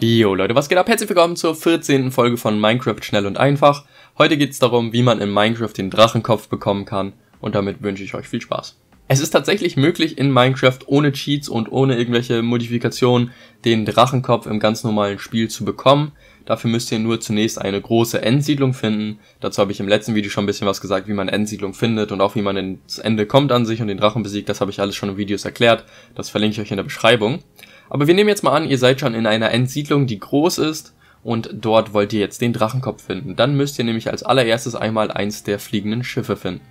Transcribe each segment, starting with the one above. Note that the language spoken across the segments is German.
Jo Leute, was geht ab? Herzlich willkommen zur 14. Folge von Minecraft schnell und einfach. Heute geht es darum, wie man in Minecraft den Drachenkopf bekommen kann und damit wünsche ich euch viel Spaß. Es ist tatsächlich möglich in Minecraft ohne Cheats und ohne irgendwelche Modifikationen den Drachenkopf im ganz normalen Spiel zu bekommen. Dafür müsst ihr nur zunächst eine große Endsiedlung finden. Dazu habe ich im letzten Video schon ein bisschen was gesagt, wie man Endsiedlung findet und auch wie man ins Ende kommt an sich und den Drachen besiegt. Das habe ich alles schon in Videos erklärt. Das verlinke ich euch in der Beschreibung. Aber wir nehmen jetzt mal an, ihr seid schon in einer Endsiedlung, die groß ist und dort wollt ihr jetzt den Drachenkopf finden. Dann müsst ihr nämlich als allererstes einmal eins der fliegenden Schiffe finden.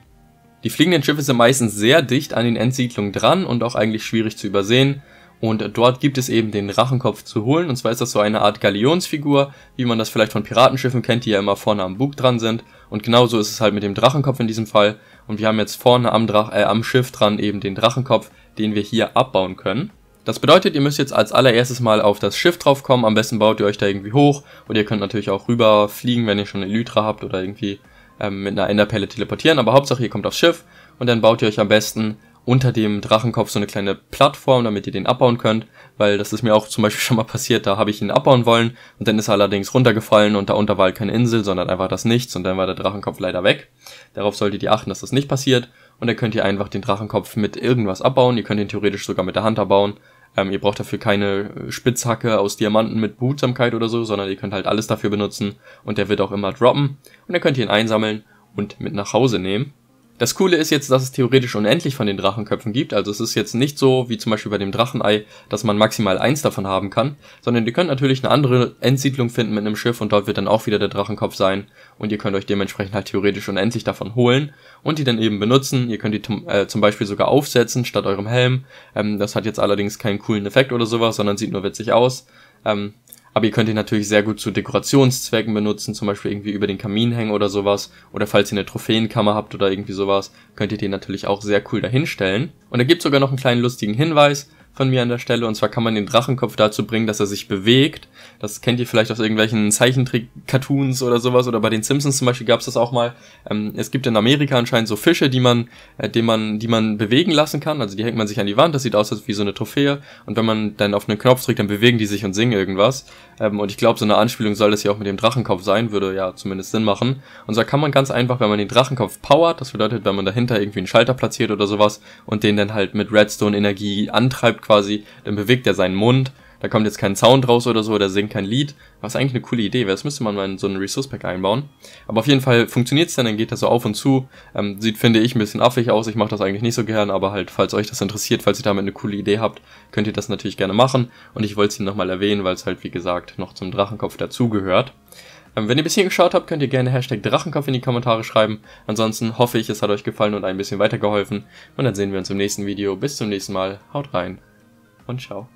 Die fliegenden Schiffe sind meistens sehr dicht an den Endsiedlungen dran und auch eigentlich schwierig zu übersehen. Und dort gibt es eben den Drachenkopf zu holen. Und zwar ist das so eine Art Galionsfigur, wie man das vielleicht von Piratenschiffen kennt, die ja immer vorne am Bug dran sind. Und genauso ist es halt mit dem Drachenkopf in diesem Fall. Und wir haben jetzt vorne am, Drach äh, am Schiff dran eben den Drachenkopf, den wir hier abbauen können. Das bedeutet, ihr müsst jetzt als allererstes mal auf das Schiff draufkommen. Am besten baut ihr euch da irgendwie hoch und ihr könnt natürlich auch rüber fliegen, wenn ihr schon eine Lytra habt oder irgendwie ähm, mit einer Enderpelle teleportieren. Aber Hauptsache, ihr kommt aufs Schiff und dann baut ihr euch am besten unter dem Drachenkopf so eine kleine Plattform, damit ihr den abbauen könnt, weil das ist mir auch zum Beispiel schon mal passiert, da habe ich ihn abbauen wollen und dann ist er allerdings runtergefallen und da darunter war halt keine Insel, sondern einfach das Nichts und dann war der Drachenkopf leider weg. Darauf solltet ihr achten, dass das nicht passiert und dann könnt ihr einfach den Drachenkopf mit irgendwas abbauen, ihr könnt ihn theoretisch sogar mit der Hand abbauen, ähm, ihr braucht dafür keine Spitzhacke aus Diamanten mit Behutsamkeit oder so, sondern ihr könnt halt alles dafür benutzen und der wird auch immer droppen und dann könnt ihr ihn einsammeln und mit nach Hause nehmen. Das Coole ist jetzt, dass es theoretisch unendlich von den Drachenköpfen gibt. Also es ist jetzt nicht so, wie zum Beispiel bei dem Drachenei, dass man maximal eins davon haben kann, sondern ihr könnt natürlich eine andere Endsiedlung finden mit einem Schiff und dort wird dann auch wieder der Drachenkopf sein und ihr könnt euch dementsprechend halt theoretisch unendlich davon holen und die dann eben benutzen. Ihr könnt die äh, zum Beispiel sogar aufsetzen statt eurem Helm. Ähm, das hat jetzt allerdings keinen coolen Effekt oder sowas, sondern sieht nur witzig aus. Ähm, aber ihr könnt ihn natürlich sehr gut zu Dekorationszwecken benutzen, zum Beispiel irgendwie über den Kamin hängen oder sowas. Oder falls ihr eine Trophäenkammer habt oder irgendwie sowas, könnt ihr den natürlich auch sehr cool dahinstellen. Und da gibt's sogar noch einen kleinen lustigen Hinweis von mir an der Stelle. Und zwar kann man den Drachenkopf dazu bringen, dass er sich bewegt. Das kennt ihr vielleicht aus irgendwelchen Zeichentrick-Cartoons oder sowas. Oder bei den Simpsons zum Beispiel gab es das auch mal. Ähm, es gibt in Amerika anscheinend so Fische, die man, äh, die man, die man bewegen lassen kann. Also die hängt man sich an die Wand. Das sieht aus als wie so eine Trophäe. Und wenn man dann auf einen Knopf drückt, dann bewegen die sich und singen irgendwas. Ähm, und ich glaube, so eine Anspielung soll das ja auch mit dem Drachenkopf sein, würde ja zumindest Sinn machen. Und so kann man ganz einfach, wenn man den Drachenkopf powert, das bedeutet, wenn man dahinter irgendwie einen Schalter platziert oder sowas und den dann halt mit Redstone-Energie antreibt quasi, dann bewegt er seinen Mund da kommt jetzt kein Sound raus oder so, der singt kein Lied. Was eigentlich eine coole Idee wäre. Das müsste man mal in so einen Resource Pack einbauen. Aber auf jeden Fall funktioniert es dann, dann geht das so auf und zu. Ähm, sieht, finde ich, ein bisschen affig aus. Ich mache das eigentlich nicht so gern, aber halt, falls euch das interessiert, falls ihr damit eine coole Idee habt, könnt ihr das natürlich gerne machen. Und ich wollte es hier nochmal erwähnen, weil es halt, wie gesagt, noch zum Drachenkopf dazugehört ähm, wenn ihr bis hierhin geschaut habt, könnt ihr gerne Hashtag Drachenkopf in die Kommentare schreiben. Ansonsten hoffe ich, es hat euch gefallen und ein bisschen weitergeholfen. Und dann sehen wir uns im nächsten Video. Bis zum nächsten Mal. Haut rein und ciao.